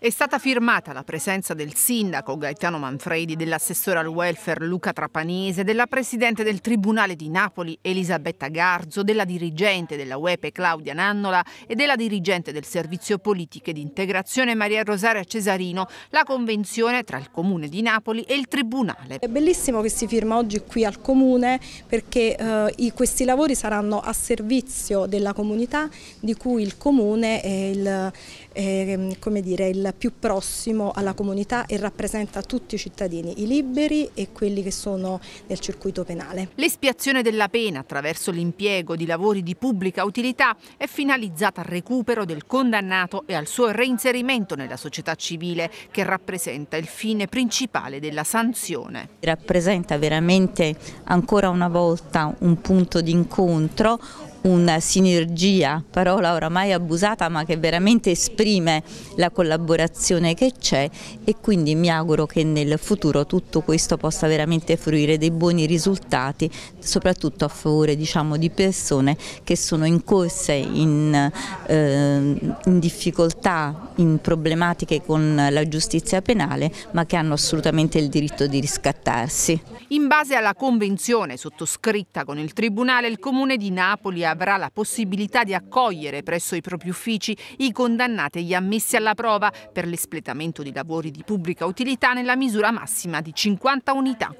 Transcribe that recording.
È stata firmata la presenza del sindaco Gaetano Manfredi, dell'assessore al welfare Luca Trapanese, della presidente del Tribunale di Napoli Elisabetta Garzo, della dirigente della UEPE Claudia Nannola e della dirigente del Servizio Politiche di Integrazione Maria Rosaria Cesarino, la convenzione tra il Comune di Napoli e il Tribunale. È bellissimo che si firma oggi qui al Comune perché eh, questi lavori saranno a servizio della comunità di cui il Comune è il, è, ehm, come dire, il più prossimo alla comunità e rappresenta tutti i cittadini, i liberi e quelli che sono nel circuito penale. L'espiazione della pena attraverso l'impiego di lavori di pubblica utilità è finalizzata al recupero del condannato e al suo reinserimento nella società civile che rappresenta il fine principale della sanzione. Rappresenta veramente ancora una volta un punto di incontro, una sinergia, parola oramai abusata ma che veramente esprime la collaborazione che c'è e quindi mi auguro che nel futuro tutto questo possa veramente fruire dei buoni risultati, soprattutto a favore diciamo, di persone che sono incorse in, eh, in difficoltà, in problematiche con la giustizia penale ma che hanno assolutamente il diritto di riscattarsi. In base alla convenzione sottoscritta con il Tribunale, il Comune di Napoli ha avrà la possibilità di accogliere presso i propri uffici i condannati e gli ammessi alla prova per l'espletamento di lavori di pubblica utilità nella misura massima di 50 unità.